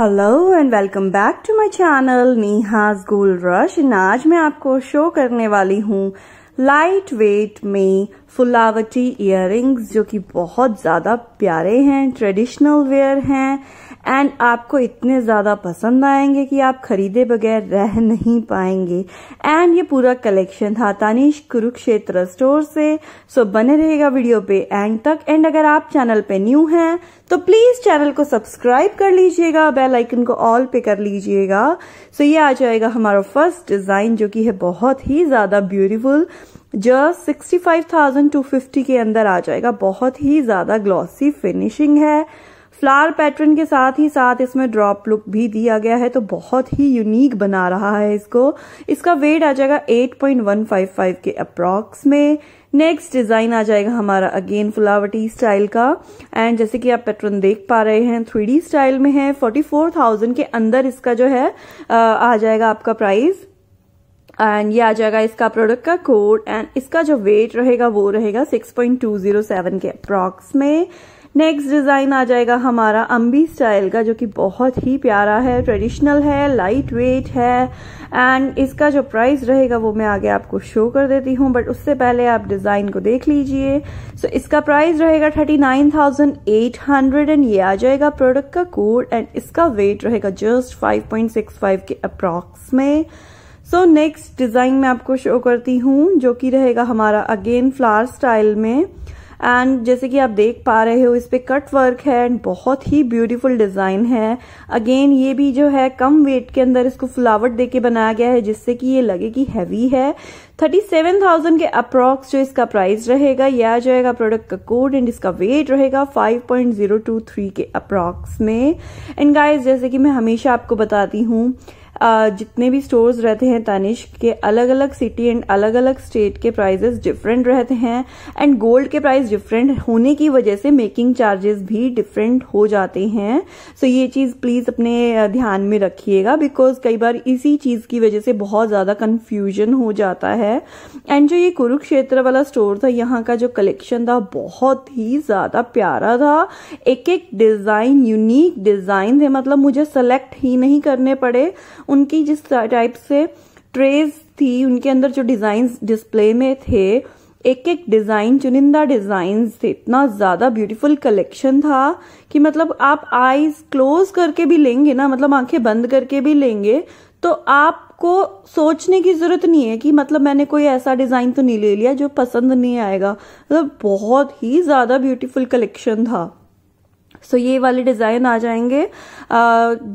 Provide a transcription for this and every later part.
hello and welcome back to my channel Neha's gold rush आज मैं आपको शो करने वाली हूँ लाइट वेट में फुलावटी इयर जो कि बहुत ज़्यादा प्यारे हैं ट्रेडिशनल वेयर हैं एंड आपको इतने ज़्यादा पसंद आएंगे कि आप खरीदे बगैर रह नहीं पाएंगे एंड ये पूरा कलेक्शन था तानिश कुरुक्षेत्र स्टोर से सो बने रहेगा वीडियो पे एंड तक एंड अगर आप चैनल पे न्यू हैं तो प्लीज़ चैनल को सब्सक्राइब कर लीजिएगा बेल आइकन को ऑल पे कर लीजिएगा सो ये आ जाएगा हमारा फर्स्ट डिज़ाइन जो कि है बहुत ही ज़्यादा ब्यूटीफुल जो 65,250 के अंदर आ जाएगा बहुत ही ज़्यादा ग्लॉसी फिनिशिंग है फ्लावर पैटर्न के साथ ही साथ इसमें ड्रॉप लुक भी दिया गया है तो बहुत ही यूनिक बना रहा है इसको इसका वेट आ जाएगा 8.155 के अप्रॉक्स में नेक्स्ट डिजाइन आ जाएगा हमारा अगेन फ्लावर्टी स्टाइल का एंड जैसे कि आप पैटर्न देख पा रहे हैं थ्री स्टाइल में है 44,000 के अंदर इसका जो है आ जाएगा आपका प्राइस एंड ये आ जाएगा इसका प्रोडक्ट का कोड एंड इसका जो वेट रहेगा वो रहेगा 6.207 के अप्रॉक्स में नेक्स्ट डिज़ाइन आ जाएगा हमारा अम्बी स्टाइल का जो कि बहुत ही प्यारा है ट्रेडिशनल है लाइट वेट है एंड इसका जो प्राइस रहेगा वो मैं आगे आपको शो कर देती हूँ बट उससे पहले आप डिज़ाइन को देख लीजिए सो so, इसका प्राइस रहेगा thirty nine thousand eight hundred and ये आ जाएगा प्रोडक्ट का कोड एंड इसका वेट रहेगा जस्ट फाइव सिक्स फाइव के अप्रॉक्स में सो नेक्स्ट डिज़ाइन मैं आपको शो करती हूँ जो कि रहेगा हमारा अगेन फ्लावर स्टाइल में एंड जैसे कि आप देख पा रहे हो इस पे कट वर्क है एंड बहुत ही ब्यूटीफुल डिजाइन है अगेन ये भी जो है कम वेट के अंदर इसको फ्लावर देके बनाया गया है जिससे कि ये लगे कि हैवी है थर्टी सेवन थाउजेंड के अप्रॉक्स जो इसका प्राइस रहेगा यह आ जाएगा प्रोडक्ट का कोड एंड इसका वेट रहेगा five point zero two three के अप्रॉक्स में एंड गाइस जैसे कि मैं हमेशा आपको बताती हूँ जितने भी स्टोर्स रहते हैं तनिष्क के अलग अलग सिटी एंड अलग अलग स्टेट के प्राइजेस डिफरेंट रहते हैं एंड गोल्ड के प्राइस डिफरेंट होने की वजह से मेकिंग चार्जेस भी डिफरेंट हो जाते हैं सो so, ये चीज प्लीज अपने ध्यान में रखिएगा बिकॉज कई बार इसी चीज की वजह से बहुत ज्यादा कंफ्यूजन हो जाता है एंड जो ये कुरुक्षेत्र वाला स्टोर था यहाँ का जो कलेक्शन था बहुत ही ज्यादा प्यारा था एक एक डिजाइन यूनिक डिजाइन थे मतलब मुझे सेलेक्ट ही नहीं करने पड़े उनकी जिस टाइप से ट्रेज थी उनके अंदर जो डिजाइन डिस्प्ले में थे एक एक डिजाइन चुनिंदा डिजाइन थे इतना ज्यादा ब्यूटीफुल कलेक्शन था कि मतलब आप आईज क्लोज करके भी लेंगे ना मतलब आंखें बंद करके भी लेंगे तो आपको सोचने की जरूरत नहीं है कि मतलब मैंने कोई ऐसा डिजाइन तो नहीं ले लिया जो पसंद नहीं आएगा मतलब बहुत ही ज्यादा ब्यूटीफुल कलेक्शन था सो so, ये वाले डिज़ाइन आ जाएंगे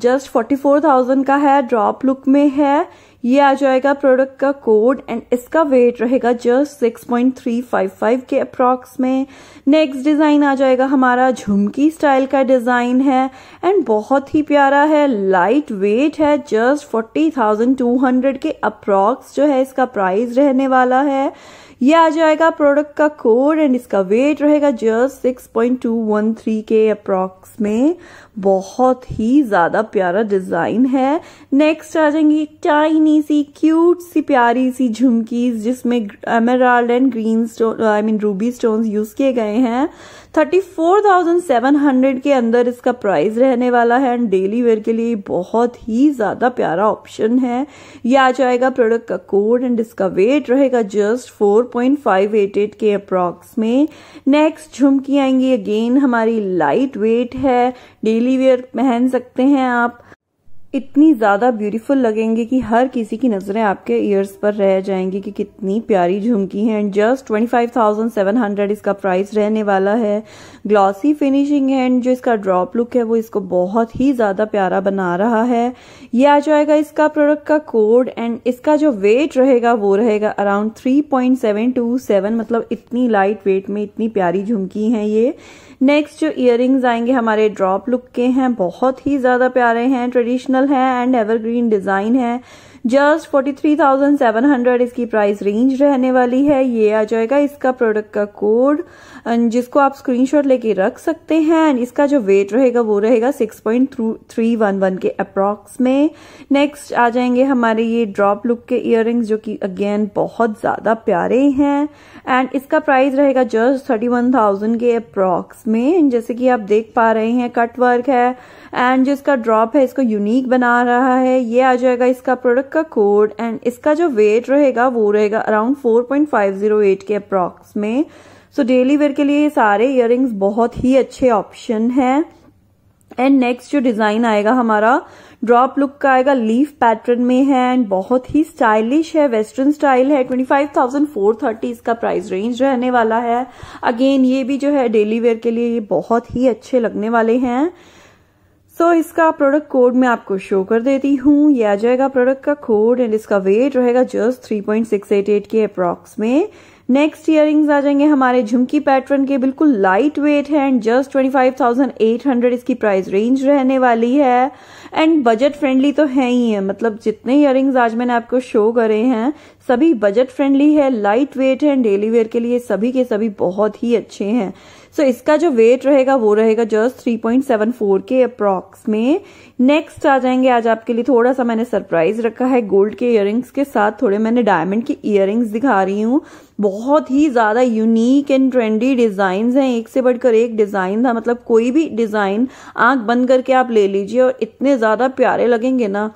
जस्ट फोर्टी फोर थाउजेंड का है ड्रॉप लुक में है ये आ जाएगा प्रोडक्ट का कोड एंड इसका वेट रहेगा just six point three five five के अप्रॉक्स में नेक्स्ट डिज़ाइन आ जाएगा हमारा झुमकी स्टाइल का डिज़ाइन है एंड बहुत ही प्यारा है लाइट वेट है just forty thousand two hundred के अप्रॉक्स जो है इसका प्राइस रहने वाला है ये आ जाएगा प्रोडक्ट का कोड एंड इसका वेट रहेगा जस्ट 6.213 के अप्रॉक्स में बहुत ही ज्यादा प्यारा डिजाइन है नेक्स्ट आ जाएंगी टाइनी सी क्यूट सी प्यारी सी झुमकीज जिसमें emerald and green stone I mean ruby stones use किए गए हैं thirty four thousand seven hundred के अंदर इसका प्राइस रहने वाला है एंड डेली वेयर के लिए बहुत ही ज़्यादा प्यारा ऑप्शन है ये आ जाएगा प्रोडक्ट का कोड एंड इसका वेट रहेगा just four point five eight eight के अप्रॉक्स में नेक्स्ट झुमकी आएंगी अगेन हमारी लाइट वेट है डेली वेयर पहन सकते हैं आप इतनी ज़्यादा ब्यूटीफुल लगेंगे कि हर किसी की नज़रें आपके ईयर्स पर रह जाएंगी कि कितनी प्यारी झुमकी है एंड जस्ट 25,700 इसका प्राइस रहने वाला है ग्लॉसी फिनिशिंग है एंड जो इसका ड्रॉप लुक है वो इसको बहुत ही ज़्यादा प्यारा बना रहा है ये आ जाएगा इसका प्रोडक्ट का कोड एंड इसका जो वेट रहेगा वो रहेगा अराउंड थ्री मतलब इतनी लाइट वेट में इतनी प्यारी झुमकी है ये नेक्स्ट जो इयर आएंगे हमारे ड्रॉप लुक के हैं बहुत ही ज़्यादा प्यारे हैं ट्रेडिशनल ओरिजिनल है एंड एवरग्रीन डिज़ाइन है जस्ट 43,700 इसकी प्राइस रेंज रहने वाली है ये आ जाएगा इसका प्रोडक्ट का कोड जिसको आप स्क्रीनशॉट लेके रख सकते हैं एंड इसका जो वेट रहेगा वो रहेगा 6.311 के अप्रॉक्स में नेक्स्ट आ जाएंगे हमारे ये ड्रॉप लुक के इयर जो कि अगेन बहुत ज़्यादा प्यारे हैं एंड इसका प्राइस रहेगा जस्ट थाउजेंड के अप्रॉक्स में जैसे कि आप देख पा रहे हैं कट वर्क है एंड जो इसका ड्रॉप है इसको यूनिक बना रहा है ये आ जाएगा इसका प्रोडक्ट का कोड एंड इसका जो वेट रहेगा वो रहेगा अराउंड 4.508 के अप्रॉक्स में सो डेली वेयर के लिए ये सारे इयर बहुत ही अच्छे ऑप्शन हैं एंड नेक्स्ट जो डिजाइन आएगा हमारा ड्रॉप लुक का आएगा लीफ पैटर्न में है एंड बहुत ही स्टाइलिश है वेस्टर्न स्टाइल है twenty five thousand four thirty इसका प्राइस रेंज रहने वाला है अगेन ये भी जो है डेली वेयर के लिए ये बहुत ही अच्छे लगने वाले हैं सो so, इसका प्रोडक्ट कोड मैं आपको शो कर देती हूँ ये आ जाएगा प्रोडक्ट का कोड एंड इसका वेट रहेगा जस्ट 3.688 के अप्रॉक्स में नेक्स्ट इयर आ जाएंगे हमारे झुमकी पैटर्न के बिल्कुल लाइट वेट है एंड जस्ट 25,800 इसकी प्राइस रेंज रहने वाली है एंड बजट फ्रेंडली तो है ही है मतलब जितने इयर आज मैंने आपको शो करे हैं सभी बजट फ्रेंडली है लाइट वेट है डेली वेयर के लिए सभी के सभी बहुत ही अच्छे हैं सो so, इसका जो वेट रहेगा वो रहेगा जस्ट 3.74 के अप्रॉक्स में नेक्स्ट आ जाएंगे आज आपके लिए थोड़ा सा मैंने सरप्राइज रखा है गोल्ड के इयर के साथ थोड़े मैंने डायमंड के इयर दिखा रही हूँ बहुत ही ज़्यादा यूनिक एंड ट्रेंडी डिज़ाइन हैं एक से बढ़कर एक डिज़ाइन था मतलब कोई भी डिज़ाइन आंख बंद करके आप ले लीजिए और इतने ज़्यादा प्यारे लगेंगे ना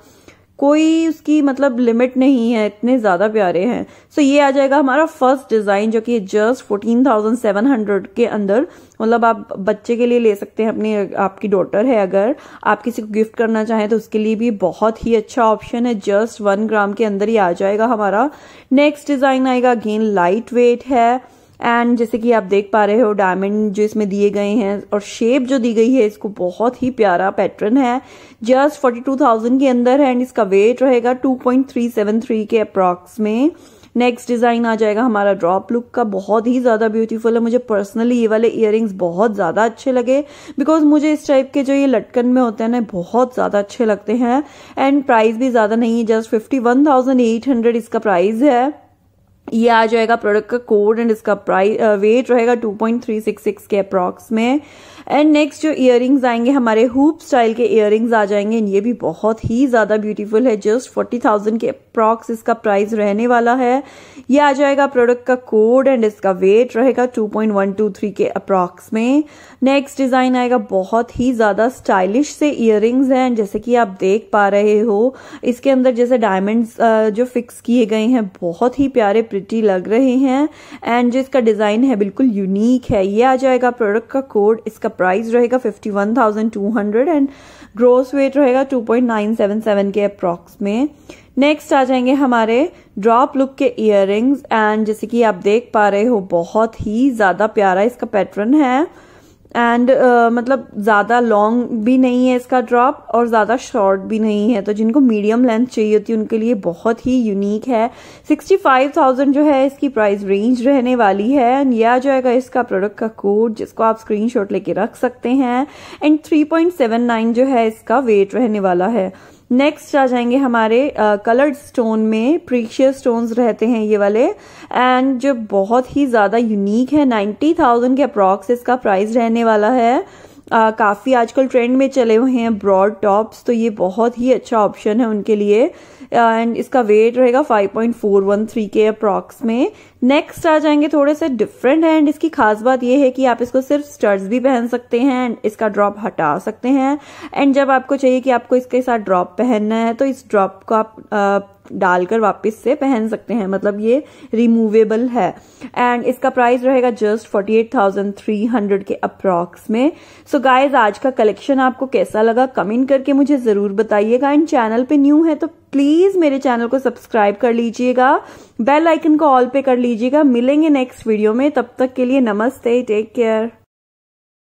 कोई उसकी मतलब लिमिट नहीं है इतने ज़्यादा प्यारे हैं सो so, ये आ जाएगा हमारा फर्स्ट डिज़ाइन जो कि just fourteen thousand seven hundred के अंदर मतलब आप बच्चे के लिए ले सकते हैं अपनी आपकी डॉटर है अगर आप किसी को गिफ्ट करना चाहें तो उसके लिए भी बहुत ही अच्छा ऑप्शन है जस्ट वन ग्राम के अंदर ही आ जाएगा हमारा नेक्स्ट डिज़ाइन आएगा अगेन लाइट वेट है एंड जैसे कि आप देख पा रहे हो डायमंड जो इसमें दिए गए हैं और शेप जो दी गई है इसको बहुत ही प्यारा पैटर्न है जस्ट 42,000 के अंदर है एंड इसका वेट रहेगा 2.373 के अप्रॉक्स में नेक्स्ट डिज़ाइन आ जाएगा हमारा ड्रॉप लुक का बहुत ही ज़्यादा ब्यूटीफुल है मुझे पर्सनली ये वाले इयर बहुत ज़्यादा अच्छे लगे बिकॉज मुझे इस टाइप के जो ये लटकन में होते हैं ना बहुत ज़्यादा अच्छे लगते हैं एंड प्राइस भी ज़्यादा नहीं है जस्ट फिफ्टी इसका प्राइस है ये आ जाएगा प्रोडक्ट का कोड एंड इसका प्राइस वेट uh, रहेगा 2.366 के अप्रॉक्स में एंड नेक्स्ट जो इयर आएंगे हमारे हुप स्टाइल के इयर आ जाएंगे ये भी बहुत ही ज़्यादा ब्यूटीफुल है जस्ट 40,000 के अप्रॉक्स इसका प्राइस रहने वाला है ये आ जाएगा प्रोडक्ट का कोड एंड इसका वेट रहेगा 2.123 के अप्रॉक्स में नेक्स्ट डिज़ाइन आएगा बहुत ही ज़्यादा स्टाइलिश से इयर हैं एंड जैसे कि आप देख पा रहे हो इसके अंदर जैसे डायमंड्स uh, जो फिक्स किए गए हैं बहुत ही प्यारे प्रिटी लग रहे हैं एंड जो इसका डिज़ाइन है बिल्कुल यूनिक है ये आ जाएगा प्रोडक्ट का कोड इसका प्राइस रहेगा fifty one thousand two hundred and gross weight रहेगा two point nine seven seven के अप्रॉक्स में नेक्स्ट आ जाएंगे हमारे ड्रॉप लुक के इयर एंड जैसे कि आप देख पा रहे हो बहुत ही ज़्यादा प्यारा इसका पैटर्न है एंड uh, मतलब ज़्यादा लॉन्ग भी नहीं है इसका ड्रॉप और ज़्यादा शॉर्ट भी नहीं है तो जिनको मीडियम लेंथ चाहिए होती है उनके लिए बहुत ही यूनिक है 65,000 जो है इसकी प्राइस रेंज रहने वाली है एंड यह जो जाएगा इसका प्रोडक्ट का कोड जिसको आप स्क्रीनशॉट लेके रख सकते हैं एंड 3.79 जो है इसका वेट रहने वाला है नेक्स्ट आ जाएंगे हमारे कलर्ड uh, स्टोन में प्रीशियस स्टोन्स रहते हैं ये वाले एंड जो बहुत ही ज़्यादा यूनिक है नाइन्टी थाउजेंड के अप्रॉक्स इसका प्राइस रहने वाला है काफ़ी आजकल ट्रेंड में चले हुए हैं ब्रॉड टॉप्स तो ये बहुत ही अच्छा ऑप्शन है उनके लिए एंड इसका वेट रहेगा 5.413 के अप्रॉक्स में नेक्स्ट आ जाएंगे थोड़े से डिफरेंट है एंड इसकी खास बात ये है कि आप इसको सिर्फ स्टर्स भी पहन सकते हैं एंड इसका ड्रॉप हटा सकते हैं एंड जब आपको चाहिए कि आपको इसके साथ ड्रॉप पहनना है तो इस ड्रॉप को आप डालकर वापस से पहन सकते हैं मतलब ये रिमूवेबल है एंड इसका प्राइस रहेगा just forty eight thousand three hundred के अप्रॉक्स में सो so गाइस आज का कलेक्शन आपको कैसा लगा कमेंट करके मुझे ज़रूर बताइएगा एंड चैनल पे न्यू है तो प्लीज़ मेरे चैनल को सब्सक्राइब कर लीजिएगा बेल आइकन को ऑल पे कर लीजिएगा मिलेंगे नेक्स्ट वीडियो में तब तक के लिए नमस्ते टेक केयर